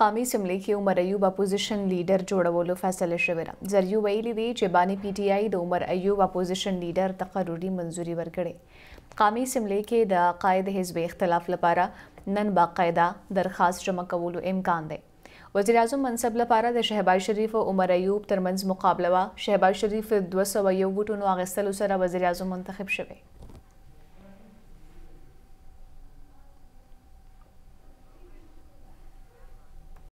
قامي سملې کې عمر ایوب اپوزیشن لیډر جوړولو فیصله شوې ده زریو ویلي دی چې بانی پی ټی آی د عمر ایوب اپوزیشن لیډر تقرری منځوري ورکړي قامي سملې کې د قائد حزب اختلاف لپاره نن باقاعده درخواست جمع کولو امکان دی وزیر اعظم منصب لپاره د شهباز شریف او عمر ایوب ترمنځ مقابله وا شهباز شریف 201 وټونو اغستلو سره وزیر اعظم منتخب شوی